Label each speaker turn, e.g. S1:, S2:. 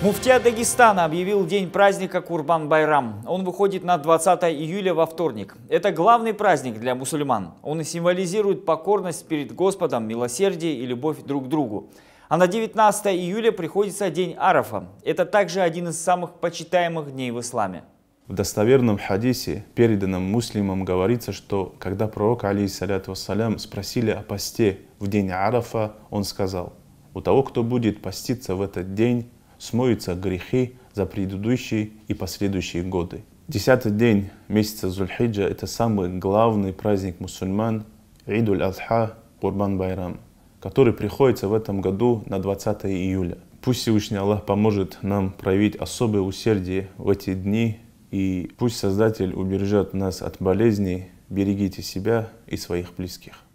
S1: Муфтия Дагестана объявил день праздника Курбан-Байрам. Он выходит на 20 июля во вторник. Это главный праздник для мусульман. Он символизирует покорность перед Господом, милосердие и любовь друг к другу. А на 19 июля приходится день Арафа. Это также один из самых почитаемых дней в исламе.
S2: В достоверном хадисе, переданном муслимам, говорится, что когда пророк, алейхиссаляту вассалям, спросили о посте в день Арафа, он сказал, «У того, кто будет поститься в этот день, смоются грехи за предыдущие и последующие годы. Десятый день месяца Зульхиджа – это самый главный праздник мусульман Идуль Адха Курбан Байрам, который приходится в этом году на 20 июля. Пусть Всевышний Аллах поможет нам проявить особое усердие в эти дни, и пусть Создатель убережет нас от болезней, берегите себя и своих близких.